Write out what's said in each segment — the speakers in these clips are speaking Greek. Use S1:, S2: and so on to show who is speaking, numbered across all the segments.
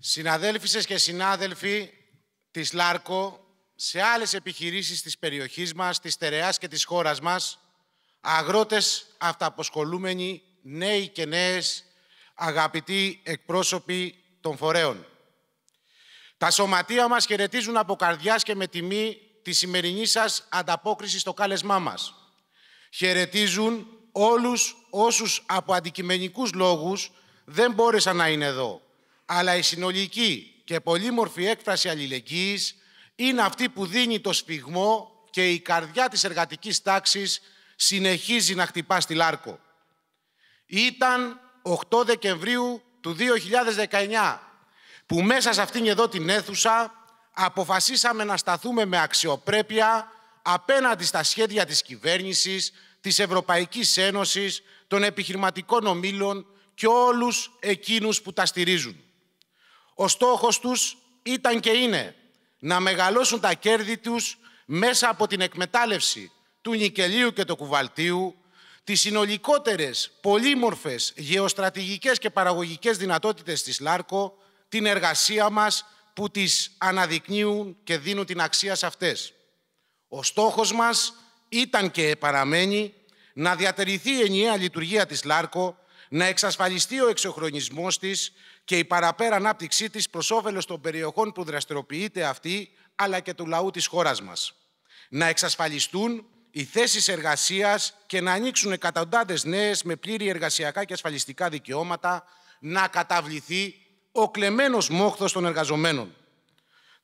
S1: Συναδέλφισες και συνάδελφοι της ΛΑΡΚΟ σε άλλες επιχειρήσεις της περιοχής μας, της Τερεάς και της χώρας μας, αγρότες αυταποσχολούμενοι, νέοι και νέες, αγαπητοί εκπρόσωποι των φορέων. Τα σωματεία μας χαιρετίζουν από καρδιάς και με τιμή τη σημερινή σας ανταπόκριση στο κάλεσμά μας. Χαιρετίζουν όλους όσους από αντικειμενικούς λόγους δεν μπόρεσαν να είναι εδώ αλλά η συνολική και πολύμορφη έκφραση αλληλεγγύης είναι αυτή που δίνει το σπιγμό και η καρδιά της εργατικής τάξης συνεχίζει να χτυπά στη Λάρκο. Ήταν 8 Δεκεμβρίου του 2019 που μέσα σε αυτήν εδώ την αίθουσα αποφασίσαμε να σταθούμε με αξιοπρέπεια απέναντι στα σχέδια της κυβέρνησης, της Ευρωπαϊκής Ένωσης, των επιχειρηματικών ομίλων και όλους εκείνους που τα στηρίζουν. Ο στόχος τους ήταν και είναι να μεγαλώσουν τα κέρδη τους μέσα από την εκμετάλλευση του Νικελίου και του Κουβαλτίου, τις συνολικότερες, πολύμορφες, γεωστρατηγικές και παραγωγικές δυνατότητες της ΛΑΡΚΟ, την εργασία μας που τις αναδεικνύουν και δίνουν την αξία σε αυτές. Ο στόχος μας ήταν και παραμένει να διατηρηθεί η ενιαία λειτουργία της ΛΑΡΚΟ, να εξασφαλιστεί ο εξοχρονισμός της, και η παραπέρα ανάπτυξή της προς όφελος των περιοχών που δραστηριοποιείται αυτή, αλλά και του λαού της χώρας μας. Να εξασφαλιστούν οι θέσεις εργασίας και να ανοίξουν εκατοντάδες νέες με πλήρη εργασιακά και ασφαλιστικά δικαιώματα, να καταβληθεί ο κλεμμένος μόχθος των εργαζομένων.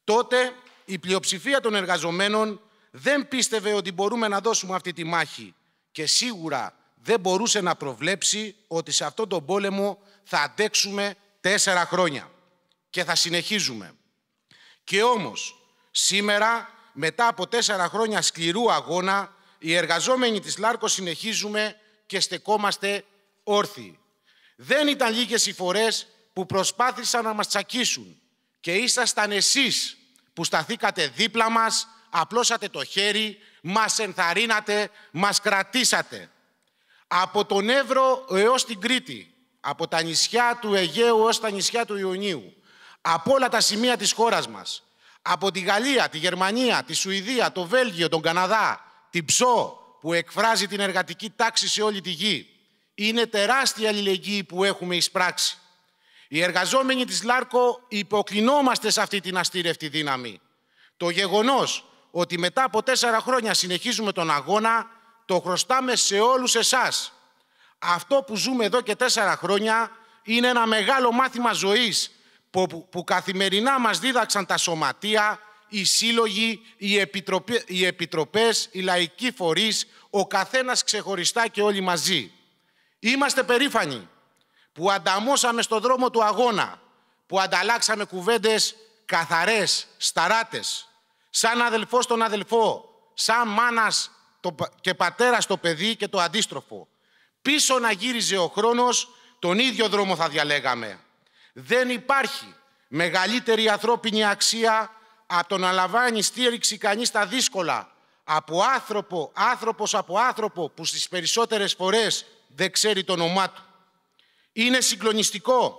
S1: Τότε η πλειοψηφία των εργαζομένων δεν πίστευε ότι μπορούμε να δώσουμε αυτή τη μάχη και σίγουρα δεν μπορούσε να προβλέψει ότι σε αυτόν τον πόλεμο θα αντέξουμε τέσσερα χρόνια και θα συνεχίζουμε. Και όμως, σήμερα, μετά από τέσσερα χρόνια σκληρού αγώνα, οι εργαζόμενοι της Λάρκος συνεχίζουμε και στεκόμαστε όρθιοι. Δεν ήταν λίγες οι φορές που προσπάθησαν να μας τσακίσουν και ήσασταν εσείς που σταθήκατε δίπλα μας, απλώσατε το χέρι, μας ενθαρρύνατε, μας κρατήσατε. Από τον Εύρο έως την Κρήτη, από τα νησιά του Αιγαίου ως τα νησιά του Ιωνίου, από όλα τα σημεία της χώρας μας, από τη Γαλλία, τη Γερμανία, τη Σουηδία, το Βέλγιο, τον Καναδά, την ΨΟ, που εκφράζει την εργατική τάξη σε όλη τη γη. Είναι τεράστια αλληλεγγύη που έχουμε εισπράξει. Οι εργαζόμενοι της ΛΑΡΚΟ υποκλεινόμαστε σε αυτή την αστήρευτη δύναμη. Το γεγονός ότι μετά από τέσσερα χρόνια συνεχίζουμε τον αγώνα, το χρωστάμε σε όλους εσάς αυτό που ζούμε εδώ και τέσσερα χρόνια είναι ένα μεγάλο μάθημα ζωής που, που, καθημερινά μας δίδαξαν τα σωματεία, οι σύλλογοι, οι, επιτροπέ, οι επιτροπές, οι λαϊκοί φορείς, ο καθένας ξεχωριστά και όλοι μαζί. Είμαστε περήφανοι που ανταμώσαμε στον δρόμο του αγώνα, που ανταλλάξαμε κουβέντες καθαρές, σταράτες, σαν αδελφός στον αδελφό, σαν μάνας και πατέρας στο παιδί και το αντίστροφο πίσω να γύριζε ο χρόνος, τον ίδιο δρόμο θα διαλέγαμε. Δεν υπάρχει μεγαλύτερη ανθρώπινη αξία από το να λαμβάνει στήριξη κανείς τα δύσκολα από άνθρωπο, άνθρωπος από άνθρωπο που στις περισσότερες φορές δεν ξέρει το όνομά του. Είναι συγκλονιστικό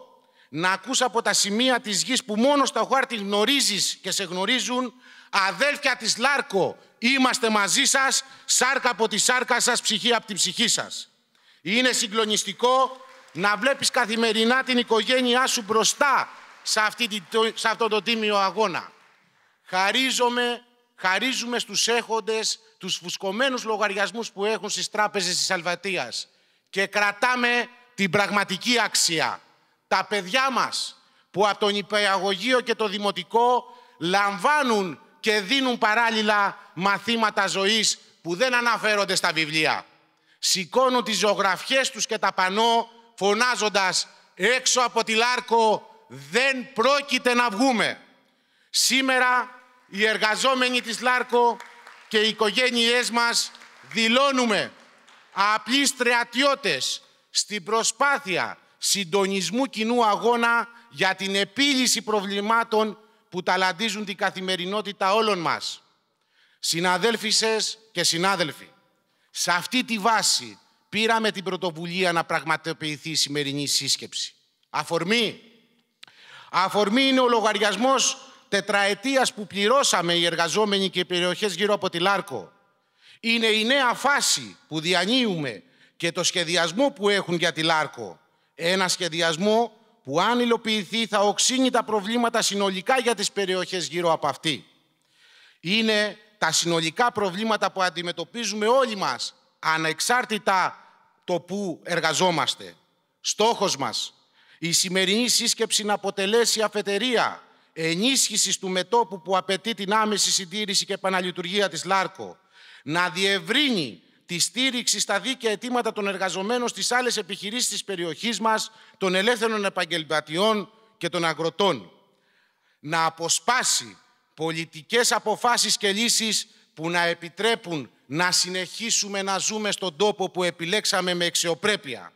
S1: να ακούς από τα σημεία της γης που μόνος στα χάρτη γνωρίζεις και σε γνωρίζουν αδέλφια της Λάρκο, είμαστε μαζί σας, σάρκα από τη σάρκα σας, ψυχή από την ψυχή σας. Είναι συγκλονιστικό να βλέπεις καθημερινά την οικογένειά σου μπροστά σε, αυτή τη, σε αυτό το τίμιο αγώνα. Χαρίζομαι, χαρίζουμε στους έχοντες τους φουσκωμένους λογαριασμούς που έχουν στις τράπεζες της Αλβατίας και κρατάμε την πραγματική αξία. Τα παιδιά μας που από τον υπεραγωγείο και το δημοτικό λαμβάνουν και δίνουν παράλληλα μαθήματα ζωής που δεν αναφέρονται στα βιβλία. Σηκώνω τις ζωγραφιές τους και τα πανώ φωνάζοντας «Έξω από τη Λάρκο δεν πρόκειται να βγούμε». Σήμερα οι εργαζόμενοι της Λάρκο και οι οικογένειές μας δηλώνουμε απλοί στρατιώτες στην προσπάθεια συντονισμού κοινού αγώνα για την επίλυση προβλημάτων που ταλαντίζουν την καθημερινότητα όλων μας. Συναδέλφισες και συνάδελφοι, σε αυτή τη βάση πήραμε την πρωτοβουλία να πραγματοποιηθεί η σημερινή σύσκεψη. Αφορμή. Αφορμή είναι ο λογαριασμός τετραετίας που πληρώσαμε οι εργαζόμενοι και οι περιοχές γύρω από τη Λάρκο. Είναι η νέα φάση που διανύουμε και το σχεδιασμό που έχουν για τη Λάρκο. Ένα σχεδιασμό που αν υλοποιηθεί θα οξύνει τα προβλήματα συνολικά για τις περιοχές γύρω από αυτή. Είναι τα συνολικά προβλήματα που αντιμετωπίζουμε όλοι μας, ανεξάρτητα το που εργαζόμαστε. Στόχος μας, η σημερινή σύσκεψη να αποτελέσει αφετερία ενίσχυσης του μετόπου που απαιτεί την άμεση συντήρηση και επαναλειτουργία της ΛΑΡΚΟ, να διευρύνει τη στήριξη στα δίκαια αιτήματα των εργαζομένων στις άλλες επιχειρήσεις της περιοχής μας, των ελεύθερων επαγγελματιών και των αγροτών. Να αποσπάσει πολιτικές αποφάσεις και λύσεις που να επιτρέπουν να συνεχίσουμε να ζούμε στον τόπο που επιλέξαμε με αξιοπρέπεια.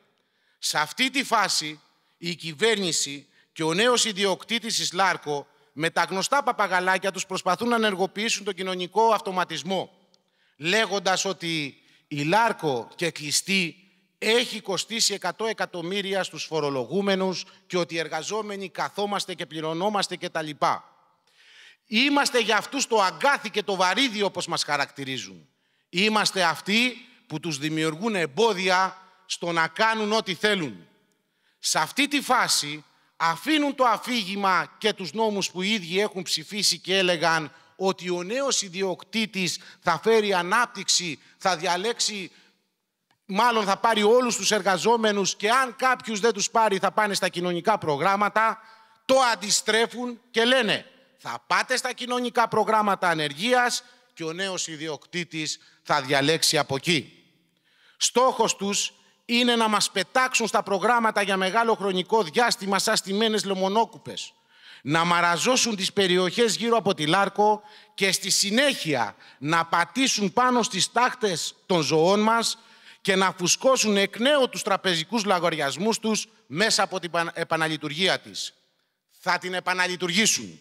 S1: Σε αυτή τη φάση η κυβέρνηση και ο νέος ιδιοκτήτης της ΛΑΡΚΟ με τα γνωστά παπαγαλάκια τους προσπαθούν να ενεργοποιήσουν τον κοινωνικό αυτοματισμό λέγοντας ότι η ΛΑΡΚΟ και κλειστή έχει κοστίσει 100 εκατομμύρια στους φορολογούμενους και ότι οι εργαζόμενοι καθόμαστε και πληρωνόμαστε κτλ. Είμαστε για αυτούς το αγκάθι και το βαρύδι όπως μας χαρακτηρίζουν. Είμαστε αυτοί που τους δημιουργούν εμπόδια στο να κάνουν ό,τι θέλουν. Σε αυτή τη φάση αφήνουν το αφήγημα και τους νόμους που οι ίδιοι έχουν ψηφίσει και έλεγαν ότι ο νέος ιδιοκτήτης θα φέρει ανάπτυξη, θα διαλέξει, μάλλον θα πάρει όλους τους εργαζόμενους και αν κάποιους δεν τους πάρει θα πάνε στα κοινωνικά προγράμματα, το αντιστρέφουν και λένε θα πάτε στα κοινωνικά προγράμματα ανεργίας και ο νέος ιδιοκτήτης θα διαλέξει από εκεί. Στόχος τους είναι να μας πετάξουν στα προγράμματα για μεγάλο χρονικό διάστημα σαν στιμένες λεμονόκουπες, να μαραζώσουν τις περιοχές γύρω από τη Λάρκο και στη συνέχεια να πατήσουν πάνω στις τάχτες των ζωών μας και να φουσκώσουν εκ νέου τους τραπεζικούς λαγοριασμούς τους μέσα από την επαναλειτουργία της. Θα την επαναλειτουργήσουν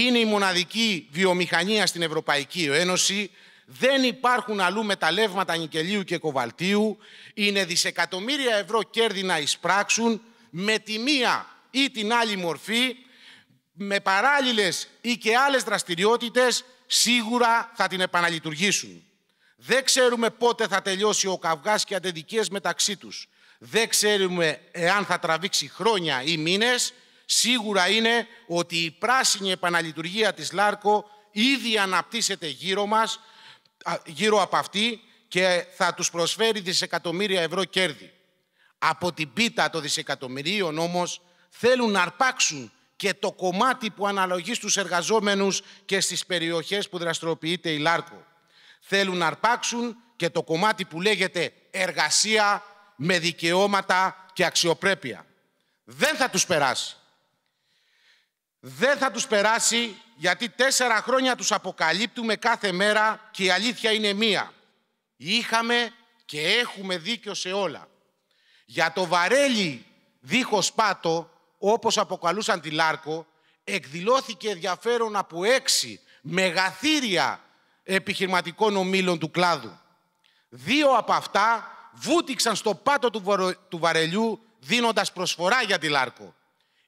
S1: είναι η μοναδική βιομηχανία στην Ευρωπαϊκή Ένωση, δεν υπάρχουν αλλού μεταλλεύματα νικελίου και κοβαλτίου, είναι δισεκατομμύρια ευρώ κέρδη να εισπράξουν με τη μία ή την άλλη μορφή, με παράλληλες ή και άλλες δραστηριότητες, σίγουρα θα την επαναλειτουργήσουν. Δεν ξέρουμε πότε θα τελειώσει ο καυγάς και αντεδικίες μεταξύ τους. Δεν ξέρουμε εάν θα τραβήξει χρόνια ή μήνες σίγουρα είναι ότι η πράσινη επαναλειτουργία της ΛΑΡΚΟ ήδη αναπτύσσεται γύρω μας, γύρω από αυτή και θα τους προσφέρει δισεκατομμύρια ευρώ κέρδη. Από την πίτα των δισεκατομμυρίων όμως θέλουν να αρπάξουν και το κομμάτι που αναλογεί στους εργαζόμενους και στις περιοχές που δραστηριοποιείται η ΛΑΡΚΟ. Θέλουν να αρπάξουν και το κομμάτι που λέγεται εργασία με δικαιώματα και αξιοπρέπεια. Δεν θα τους περάσει. Δεν θα τους περάσει γιατί τέσσερα χρόνια τους αποκαλύπτουμε κάθε μέρα και η αλήθεια είναι μία. Είχαμε και έχουμε δίκιο σε όλα. Για το βαρέλι δίχως πάτο, όπως αποκαλούσαν τη Λάρκο, εκδηλώθηκε ενδιαφέρον από έξι μεγαθύρια επιχειρηματικών ομίλων του κλάδου. Δύο από αυτά βούτυξαν στο πάτο του, βαρελιού δίνοντας προσφορά για τη Λάρκο.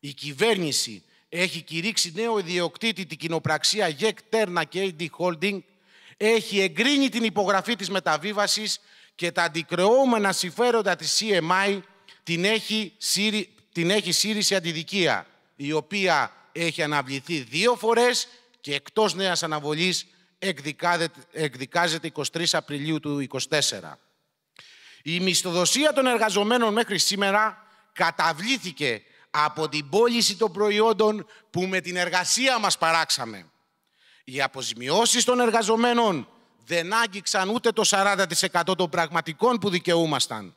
S1: Η κυβέρνηση έχει κηρύξει νέο ιδιοκτήτη την κοινοπραξία ΓΕΚ Τέρνα και AD Holding, έχει εγκρίνει την υπογραφή της μεταβίβασης και τα αντικρεώμενα συμφέροντα της CMI την έχει, σύρι, την έχει αντιδικία, η οποία έχει αναβληθεί δύο φορές και εκτός νέας αναβολής εκδικάζεται 23 Απριλίου του 24. Η μισθοδοσία των εργαζομένων μέχρι σήμερα καταβλήθηκε από την πώληση των προϊόντων που με την εργασία μας παράξαμε. Οι αποζημιώσεις των εργαζομένων δεν άγγιξαν ούτε το 40% των πραγματικών που δικαιούμασταν.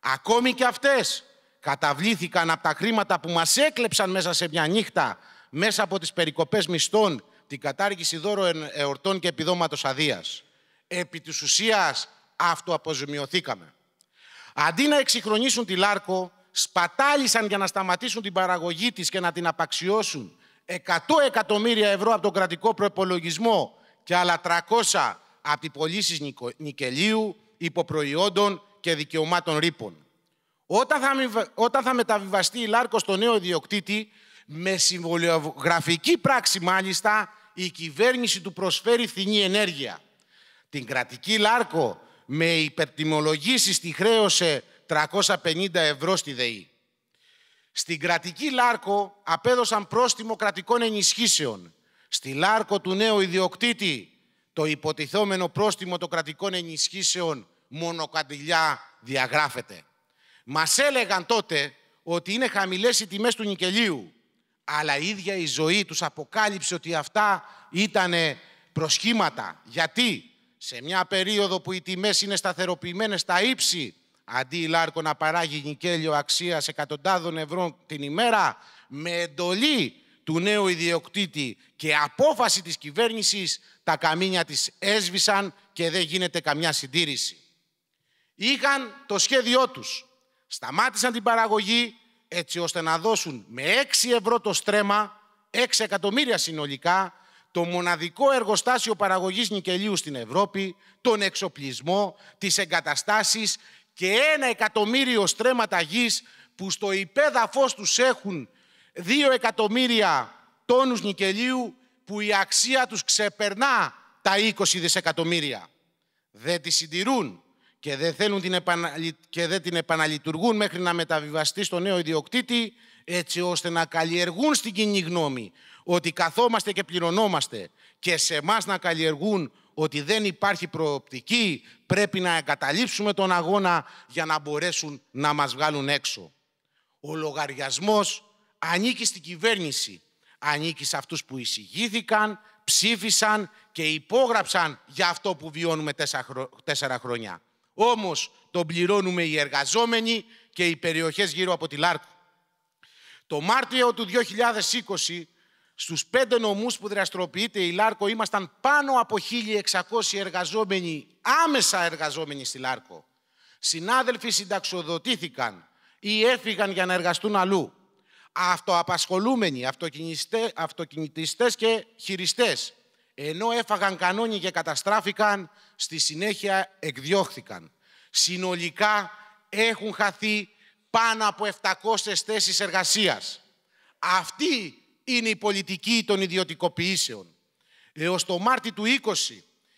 S1: Ακόμη και αυτές καταβλήθηκαν από τα χρήματα που μας έκλεψαν μέσα σε μια νύχτα, μέσα από τις περικοπές μισθών, την κατάργηση δώρο εε, εορτών και επιδόματος αδείας. Επί της ουσίας αυτοαποζημιωθήκαμε. Αντί να εξυγχρονίσουν τη Λάρκο, σπατάλησαν για να σταματήσουν την παραγωγή της και να την απαξιώσουν 100 εκατομμύρια ευρώ από τον κρατικό προπολογισμό και άλλα 300 από τις πωλήσει νικελίου, υποπροϊόντων και δικαιωμάτων ρήπων. Όταν θα, μεταβιβαστεί η Λάρκο στο νέο ιδιοκτήτη, με συμβολιογραφική πράξη μάλιστα, η κυβέρνηση του προσφέρει φθηνή ενέργεια. Την κρατική Λάρκο με υπερτιμολογήσεις τη χρέωσε 350 ευρώ στη ΔΕΗ. Στην κρατική Λάρκο απέδωσαν πρόστιμο κρατικών ενισχύσεων. Στη Λάρκο του νέου ιδιοκτήτη το υποτιθόμενο πρόστιμο των κρατικών ενισχύσεων μονοκαντιλιά διαγράφεται. Μας έλεγαν τότε ότι είναι χαμηλές οι τιμές του νικελίου, αλλά η ίδια η ζωή τους αποκάλυψε ότι αυτά ήταν προσχήματα. Γιατί σε μια περίοδο που οι τιμές είναι σταθεροποιημένες στα ύψη, αντί η Λάρκο να παράγει νικέλιο αξίας εκατοντάδων ευρώ την ημέρα, με εντολή του νέου ιδιοκτήτη και απόφαση της κυβέρνησης, τα καμίνια της έσβησαν και δεν γίνεται καμιά συντήρηση. Είχαν το σχέδιό τους. Σταμάτησαν την παραγωγή έτσι ώστε να δώσουν με 6 ευρώ το στρέμα, 6 εκατομμύρια συνολικά, το μοναδικό εργοστάσιο παραγωγής νικελίου στην Ευρώπη, τον εξοπλισμό, τις εγκαταστάσεις και ένα εκατομμύριο στρέμματα γης που στο υπέδαφος τους έχουν δύο εκατομμύρια τόνους νικελίου που η αξία τους ξεπερνά τα 20 δισεκατομμύρια. Δεν τη συντηρούν και δεν, θέλουν την επαναλη... και δεν την επαναλειτουργούν μέχρι να μεταβιβαστεί στο νέο ιδιοκτήτη έτσι ώστε να καλλιεργούν στην κοινή γνώμη ότι καθόμαστε και πληρωνόμαστε και σε εμάς να καλλιεργούν ότι δεν υπάρχει προοπτική, πρέπει να εγκαταλείψουμε τον αγώνα για να μπορέσουν να μας βγάλουν έξω. Ο λογαριασμός ανήκει στην κυβέρνηση, ανήκει σε αυτούς που εισηγήθηκαν, ψήφισαν και υπόγραψαν για αυτό που βιώνουμε τέσσερα χρόνια. Όμως τον πληρώνουμε οι εργαζόμενοι και οι περιοχές γύρω από τη Λάρκο. Το Μάρτιο του 2020 στους πέντε νομούς που δραστηριοποιείται η Λάρκο ήμασταν πάνω από 1.600 εργαζόμενοι, άμεσα εργαζόμενοι στη Λάρκο. Συνάδελφοι συνταξιοδοτήθηκαν ή έφυγαν για να εργαστούν αλλού. Αυτοαπασχολούμενοι, αυτοκινητιστές και χειριστές. Ενώ έφαγαν κανόνι και καταστράφηκαν, στη συνέχεια εκδιώχθηκαν. Συνολικά έχουν χαθεί πάνω από 700 θέσεις εργασίας. Αυτή είναι η πολιτική των ιδιωτικοποιήσεων. Έως το Μάρτι του 20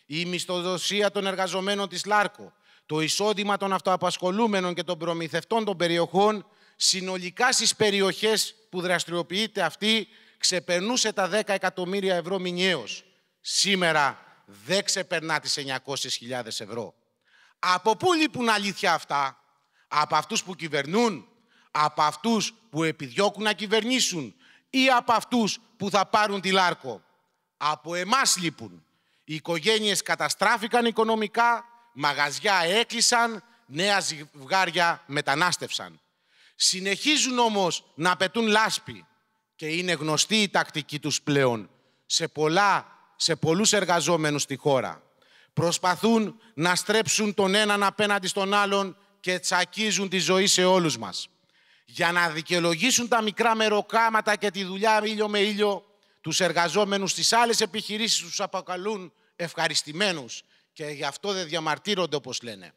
S1: η μισθοδοσία των εργαζομένων της Λάρκο, το εισόδημα των αυτοαπασχολούμενων και των προμηθευτών των περιοχών συνολικά στις περιοχές που δραστηριοποιείται αυτή ξεπερνούσε τα 10 εκατομμύρια ευρώ μηνιαίως. Σήμερα δεν ξεπερνά τις 900.000 ευρώ. Από πού λείπουν αλήθεια αυτά, από αυτούς που κυβερνούν, από αυτούς που επιδιώκουν να κυβερνήσουν ή από αυτούς που θα πάρουν τη Λάρκο. Από εμάς λείπουν. Λοιπόν, οι οικογένειες καταστράφηκαν οικονομικά, μαγαζιά έκλεισαν, νέα ζυγάρια μετανάστευσαν. Συνεχίζουν όμως να πετούν λάσπη και είναι γνωστή η τακτική τους πλέον σε, πολλά, σε πολλούς εργαζόμενους στη χώρα. Προσπαθούν να στρέψουν τον έναν απέναντι στον άλλον και τσακίζουν τη ζωή σε όλους μας για να δικαιολογήσουν τα μικρά μεροκάματα και τη δουλειά ήλιο με ήλιο, τους εργαζόμενους στις άλλες επιχειρήσεις τους αποκαλούν ευχαριστημένους και γι' αυτό δεν διαμαρτύρονται όπως λένε.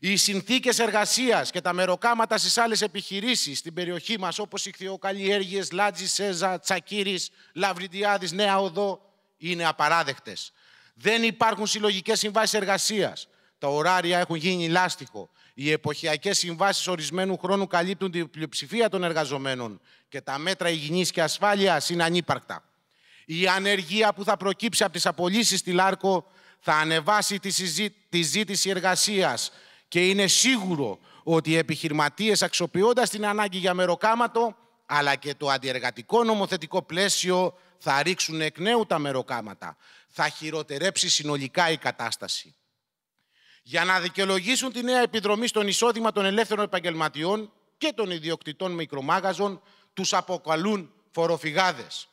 S1: Οι συνθήκες εργασίας και τα μεροκάματα στις άλλες επιχειρήσεις στην περιοχή μας όπως οι χθιοκαλλιέργειες Λάτζης, Σέζα, Τσακύρης, Λαυριντιάδης, Νέα Οδό είναι απαράδεκτες. Δεν υπάρχουν συλλογικές συμβάσεις εργασίας τα ωράρια έχουν γίνει λάστιχο. Οι εποχιακές συμβάσεις ορισμένου χρόνου καλύπτουν την πλειοψηφία των εργαζομένων και τα μέτρα υγιεινής και ασφάλειας είναι ανύπαρκτα. Η ανεργία που θα προκύψει από τις απολύσεις στη Λάρκο θα ανεβάσει τη, συζή... τη ζήτηση εργασίας και είναι σίγουρο ότι οι επιχειρηματίες, αξιοποιώντας την ανάγκη για μεροκάματο αλλά και το αντιεργατικό νομοθετικό πλαίσιο, θα ρίξουν εκ νέου τα μεροκάματα. Θα χειροτερέψει συνολικά η κατάσταση για να δικαιολογήσουν τη νέα επιδρομή στον εισόδημα των ελεύθερων επαγγελματιών και των ιδιοκτητών μικρομάγαζων, τους αποκαλούν φοροφυγάδες.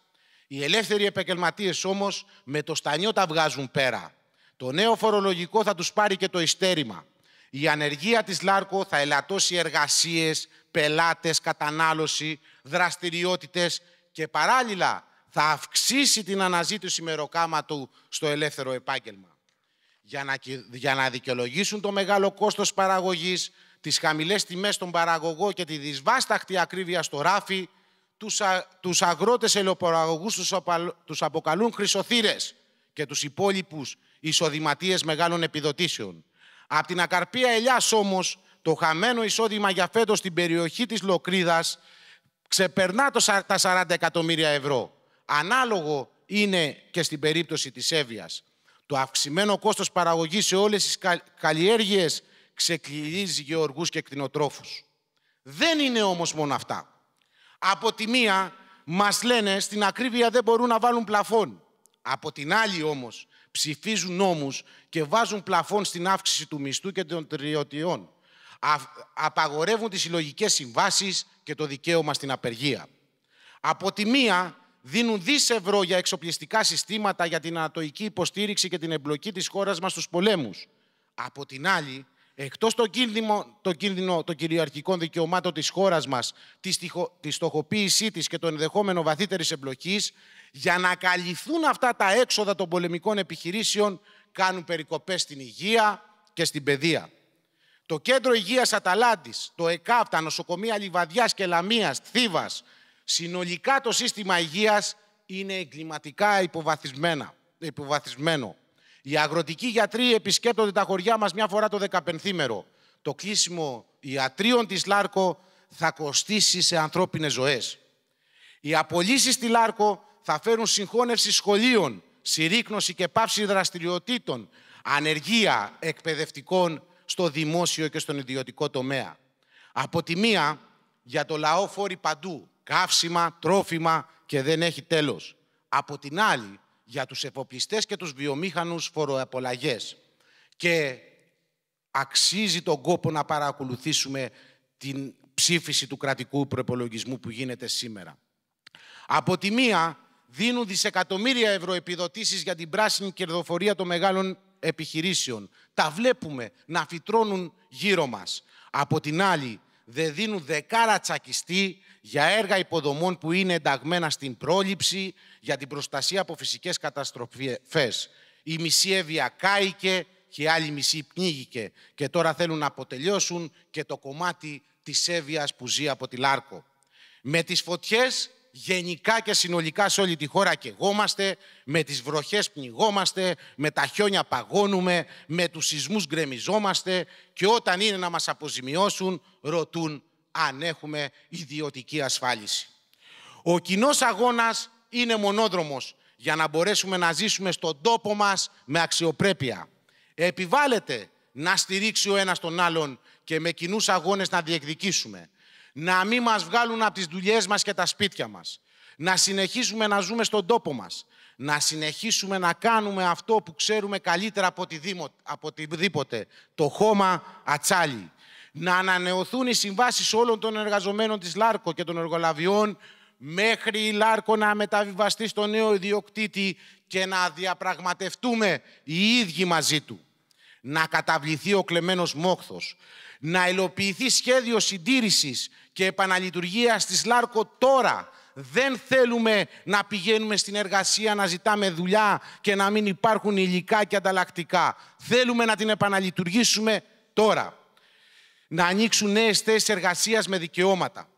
S1: Οι ελεύθεροι επαγγελματίες όμως με το στανιό τα βγάζουν πέρα. Το νέο φορολογικό θα τους πάρει και το ειστέρημα. Η ανεργία της Λάρκο θα ελαττώσει εργασίες, πελάτες, κατανάλωση, δραστηριότητες και παράλληλα θα αυξήσει την αναζήτηση μεροκάματου στο ελεύθερο επάγγελμα για να, για δικαιολογήσουν το μεγάλο κόστος παραγωγής, τις χαμηλές τιμές στον παραγωγό και τη δυσβάσταχτη ακρίβεια στο ράφι, τους, α, τους αγρότες ελαιοπαραγωγούς τους, τους αποκαλούν χρυσοθύρες και τους υπόλοιπους εισοδηματίες μεγάλων επιδοτήσεων. Από την ακαρπία ελιάς όμως, το χαμένο εισόδημα για φέτος στην περιοχή της Λοκρίδας ξεπερνά το, τα 40 εκατομμύρια ευρώ. Ανάλογο είναι και στην περίπτωση της Εύβοιας. Το αυξημένο κόστος παραγωγής σε όλες τις καλλιέργειες ξεκλειδίζει γεωργούς και κτηνοτρόφους. Δεν είναι όμως μόνο αυτά. Από τη μία μας λένε στην ακρίβεια δεν μπορούν να βάλουν πλαφόν. Από την άλλη όμως ψηφίζουν νόμους και βάζουν πλαφόν στην αύξηση του μισθού και των τριωτιών. Απαγορεύουν τις συλλογικές συμβάσεις και το δικαίωμα στην απεργία. Από τη μία δίνουν δις για εξοπλιστικά συστήματα για την ανατοϊκή υποστήριξη και την εμπλοκή της χώρας μας στους πολέμους. Από την άλλη, εκτός το κίνδυνο, το κίνδυνο των κυριαρχικών δικαιωμάτων της χώρας μας, της, στοιχο, της στοχοποίησή της και το ενδεχόμενο βαθύτερης εμπλοκής, για να καλυφθούν αυτά τα έξοδα των πολεμικών επιχειρήσεων, κάνουν περικοπές στην υγεία και στην παιδεία. Το Κέντρο Υγείας Αταλάντης, το ΕΚΑΠ, τα νοσοκομεία Λιβαδιάς και Λαμίας, Θήβας, συνολικά το σύστημα υγείας είναι εγκληματικά υποβαθισμένο. Οι αγροτικοί γιατροί επισκέπτονται τα χωριά μας μια φορά το δεκαπενθήμερο. Το κλείσιμο ιατρίων της Λάρκο θα κοστίσει σε ανθρώπινες ζωές. Οι απολύσεις στη Λάρκο θα φέρουν συγχώνευση σχολείων, συρρήκνωση και πάυση δραστηριοτήτων, ανεργία εκπαιδευτικών στο δημόσιο και στον ιδιωτικό τομέα. Από τη μία, για το λαό φόρη παντού, καύσιμα, τρόφιμα και δεν έχει τέλος. Από την άλλη, για τους εφοπλιστές και τους βιομήχανους φοροαπολαγές. Και αξίζει τον κόπο να παρακολουθήσουμε την ψήφιση του κρατικού προπολογισμού που γίνεται σήμερα. Από τη μία, δίνουν δισεκατομμύρια ευρώ επιδοτήσεις για την πράσινη κερδοφορία των μεγάλων επιχειρήσεων. Τα βλέπουμε να φυτρώνουν γύρω μας. Από την άλλη, δεν δίνουν δεκάρα τσακιστή για έργα υποδομών που είναι ενταγμένα στην πρόληψη, για την προστασία από φυσικές καταστροφές. Η μισή Εύβοια κάηκε και η άλλη μισή πνίγηκε και τώρα θέλουν να αποτελειώσουν και το κομμάτι της Εύβοιας που ζει από τη Λάρκο. Με τις φωτιές γενικά και συνολικά σε όλη τη χώρα γόμαστε με τις βροχές πνιγόμαστε, με τα χιόνια παγώνουμε, με τους σεισμούς γκρεμιζόμαστε και όταν είναι να μας αποζημιώσουν ρωτούν αν έχουμε ιδιωτική ασφάλιση. Ο κοινός αγώνας είναι μονόδρομος για να μπορέσουμε να ζήσουμε στον τόπο μας με αξιοπρέπεια. Επιβάλλεται να στηρίξει ο ένας τον άλλον και με κοινούς αγώνες να διεκδικήσουμε να μην μας βγάλουν από τις δουλειές μας και τα σπίτια μας, να συνεχίσουμε να ζούμε στον τόπο μας, να συνεχίσουμε να κάνουμε αυτό που ξέρουμε καλύτερα από, οτιδήποτε, το χώμα ατσάλι. Να ανανεωθούν οι συμβάσεις όλων των εργαζομένων της Λάρκο και των εργολαβιών μέχρι η Λάρκο να μεταβιβαστεί στο νέο ιδιοκτήτη και να διαπραγματευτούμε οι ίδιοι μαζί του. Να καταβληθεί ο κλεμμένος μόχθος να υλοποιηθεί σχέδιο συντήρησης και επαναλειτουργίας της ΛΑΡΚΟ τώρα. Δεν θέλουμε να πηγαίνουμε στην εργασία, να ζητάμε δουλειά και να μην υπάρχουν υλικά και ανταλλακτικά. Θέλουμε να την επαναλειτουργήσουμε τώρα. Να ανοίξουν νέες θέσεις εργασίας με δικαιώματα.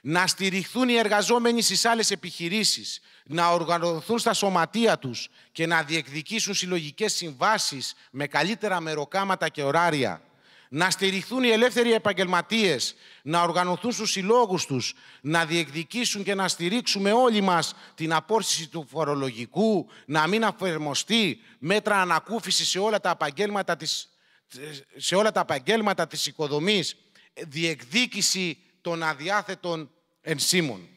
S1: Να στηριχθούν οι εργαζόμενοι στις άλλες επιχειρήσεις. Να οργανωθούν στα σωματεία τους και να διεκδικήσουν συλλογικές συμβάσεις με καλύτερα μεροκάματα και ωράρια να στηριχθούν οι ελεύθεροι επαγγελματίες, να οργανωθούν στους συλλόγους τους, να διεκδικήσουν και να στηρίξουμε όλοι μας την απόρριση του φορολογικού, να μην αφαιρμοστεί μέτρα ανακούφισης σε όλα τα επαγγέλματα της, σε όλα τα επαγγέλματα της οικοδομής, διεκδίκηση των αδιάθετων ενσύμων.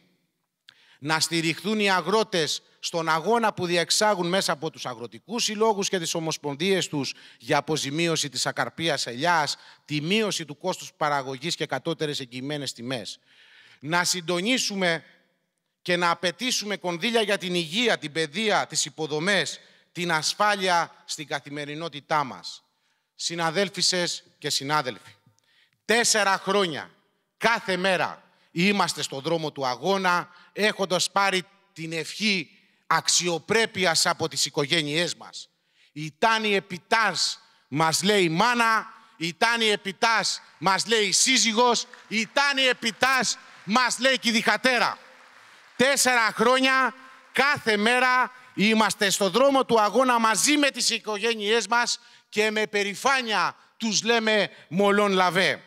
S1: Να στηριχθούν οι αγρότες στον αγώνα που διεξάγουν μέσα από τους αγροτικούς συλλόγους και τις ομοσπονδίες τους για αποζημίωση της ακαρπίας ελιάς, τη μείωση του κόστους παραγωγής και κατώτερες εγγυημένες τιμές. Να συντονίσουμε και να απαιτήσουμε κονδύλια για την υγεία, την παιδεία, τις υποδομές, την ασφάλεια στην καθημερινότητά μας. Συναδέλφισες και συνάδελφοι, τέσσερα χρόνια, κάθε μέρα, είμαστε στον δρόμο του αγώνα, έχοντας πάρει την ευχή αξιοπρέπειας από τις οικογένειές μας. Η Επιτάς μας λέει μάνα, η Επιτάς μας λέει σύζυγος, η Επιτάς μας λέει και Τέσσερα χρόνια κάθε μέρα είμαστε στο δρόμο του αγώνα μαζί με τις οικογένειές μας και με περηφάνεια τους λέμε μολόν λαβέ.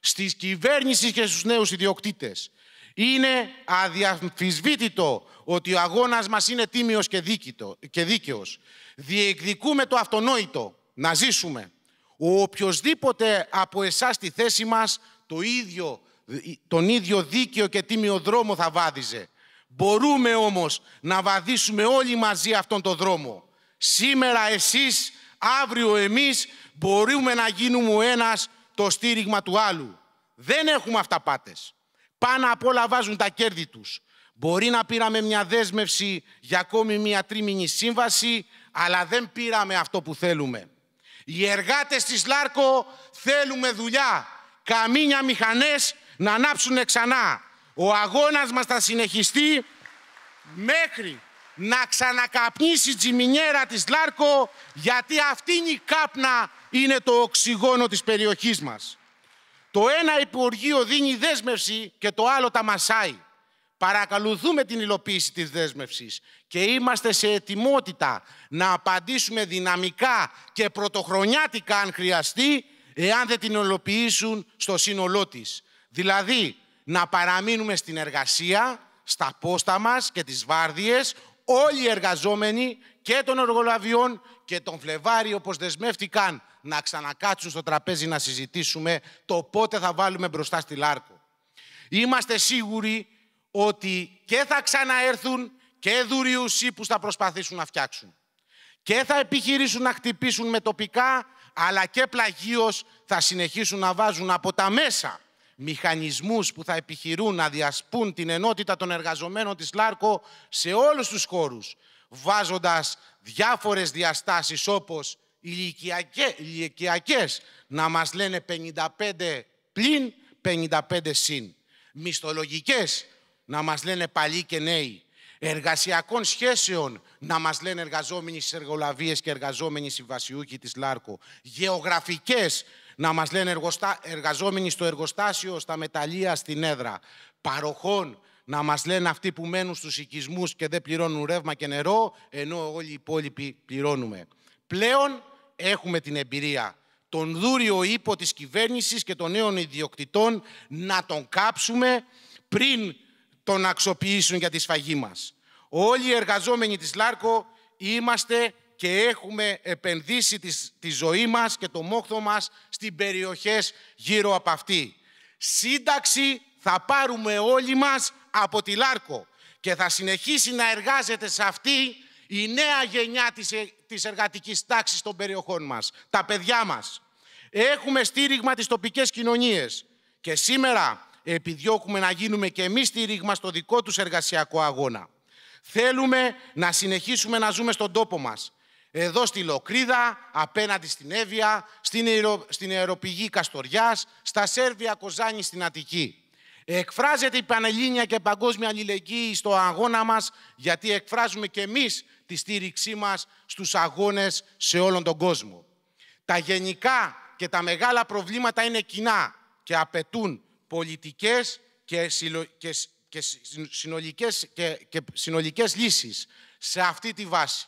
S1: Στις κυβέρνηση και στους νέους ιδιοκτήτες, είναι αδιαμφισβήτητο ότι ο αγώνας μας είναι τίμιος και δίκαιος. Διεκδικούμε το αυτονόητο, να ζήσουμε. Ο οποιοδήποτε από εσάς στη θέση μας το ίδιο, τον ίδιο δίκαιο και τίμιο δρόμο θα βάδιζε. Μπορούμε όμως να βαδίσουμε όλοι μαζί αυτόν τον δρόμο. Σήμερα εσείς, αύριο εμείς, μπορούμε να γίνουμε ένας το στήριγμα του άλλου. Δεν έχουμε αυταπάτες. Πάνω απ' όλα βάζουν τα κέρδη τους. Μπορεί να πήραμε μια δέσμευση για ακόμη μια τρίμηνη σύμβαση, αλλά δεν πήραμε αυτό που θέλουμε. Οι εργάτες της Λάρκο θέλουμε δουλειά. Καμίνια μηχανές να ανάψουν ξανά. Ο αγώνας μας θα συνεχιστεί μέχρι να ξανακαπνίσει η τζιμινιέρα της Λάρκο, γιατί αυτήν η κάπνα είναι το οξυγόνο της περιοχής μας. Το ένα Υπουργείο δίνει δέσμευση και το άλλο τα μασάει. Παρακαλουθούμε την υλοποίηση της δέσμευσης και είμαστε σε ετοιμότητα να απαντήσουμε δυναμικά και πρωτοχρονιάτικα αν χρειαστεί, εάν δεν την υλοποιήσουν στο σύνολό της. Δηλαδή, να παραμείνουμε στην εργασία, στα πόστα μας και τις βάρδιες, όλοι οι εργαζόμενοι και των εργολαβιών και τον Φλεβάρι όπως δεσμεύτηκαν να ξανακάτσουν στο τραπέζι να συζητήσουμε το πότε θα βάλουμε μπροστά στη Λάρκο. Είμαστε σίγουροι ότι και θα ξαναέρθουν και δουριούσοι που θα προσπαθήσουν να φτιάξουν. Και θα επιχειρήσουν να χτυπήσουν με τοπικά, αλλά και πλαγίως θα συνεχίσουν να βάζουν από τα μέσα μηχανισμούς που θα επιχειρούν να διασπούν την ενότητα των εργαζομένων της ΛΑΡΚΟ σε όλους τους χώρους, βάζοντας διάφορες διαστάσεις όπως ηλικιακέ, ηλικιακές να μας λένε 55 πλην, 55 συν. Μισθολογικές να μας λένε παλιοί και νέοι. Εργασιακών σχέσεων να μας λένε εργαζόμενοι στις εργολαβίες και εργαζόμενοι συμβασιούχοι της Λάρκο. Γεωγραφικές να μας λένε εργοστά, εργαζόμενοι στο εργοστάσιο, στα μεταλλεία, στην έδρα. Παροχών να μας λένε αυτοί που μένουν στους οικισμούς και δεν πληρώνουν ρεύμα και νερό, ενώ όλοι οι υπόλοιποι πληρώνουμε. Πλέον έχουμε την εμπειρία τον δούριο ύπο της κυβέρνησης και των νέων ιδιοκτητών να τον κάψουμε πριν τον αξιοποιήσουν για τη σφαγή μας. Όλοι οι εργαζόμενοι της ΛΑΡΚΟ είμαστε και έχουμε επενδύσει τη, ζωή μας και το μόχθο μας στην περιοχές γύρω από αυτή. Σύνταξη θα πάρουμε όλοι μας από τη ΛΑΡΚΟ και θα συνεχίσει να εργάζεται σε αυτή η νέα γενιά της, ε, της εργατικής τάξης των περιοχών μας, τα παιδιά μας. Έχουμε στήριγμα τις τοπικές κοινωνίες και σήμερα επιδιώκουμε να γίνουμε και εμείς στήριγμα στο δικό τους εργασιακό αγώνα. Θέλουμε να συνεχίσουμε να ζούμε στον τόπο μας. Εδώ στη Λοκρίδα, απέναντι στην Εύβοια, στην, Ιερο... στην αεροπηγή Καστοριάς, στα Σέρβια Κοζάνη στην Αττική. Εκφράζεται η πανελλήνια και παγκόσμια αλληλεγγύη στο αγώνα μας, γιατί εκφράζουμε και εμείς τη στήριξή μας στους αγώνες σε όλον τον κόσμο. Τα γενικά και τα μεγάλα προβλήματα είναι κοινά και απαιτούν πολιτικές και, συλλο... και... και συνολικές, και... και συνολικές λύσεις σε αυτή τη βάση.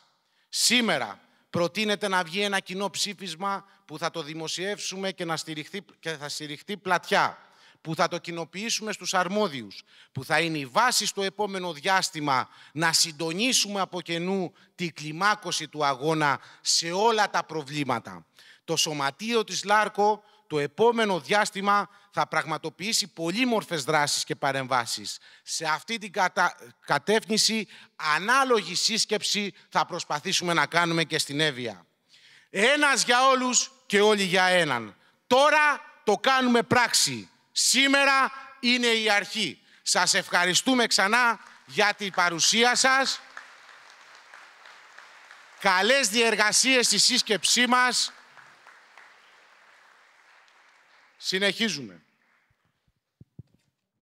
S1: Σήμερα προτείνεται να βγει ένα κοινό ψήφισμα που θα το δημοσιεύσουμε και, να στηριχθεί... και θα στηριχθεί πλατιά που θα το κοινοποιήσουμε στους αρμόδιους, που θα είναι η βάση στο επόμενο διάστημα να συντονίσουμε από κενού τη κλιμάκωση του αγώνα σε όλα τα προβλήματα. Το Σωματείο της ΛΑΡΚΟ το επόμενο διάστημα θα πραγματοποιήσει πολύμορφες δράσεις και παρεμβάσεις. Σε αυτή την κατα... κατεύθυνση ανάλογη σύσκεψη θα προσπαθήσουμε να κάνουμε και στην Εύβοια. Ένας για όλους και όλοι για έναν. Τώρα το κάνουμε πράξη. Σήμερα είναι η αρχή. Σας ευχαριστούμε ξανά για την παρουσία σας. Καλές διεργασίες στη σύσκεψή μας. Συνεχίζουμε.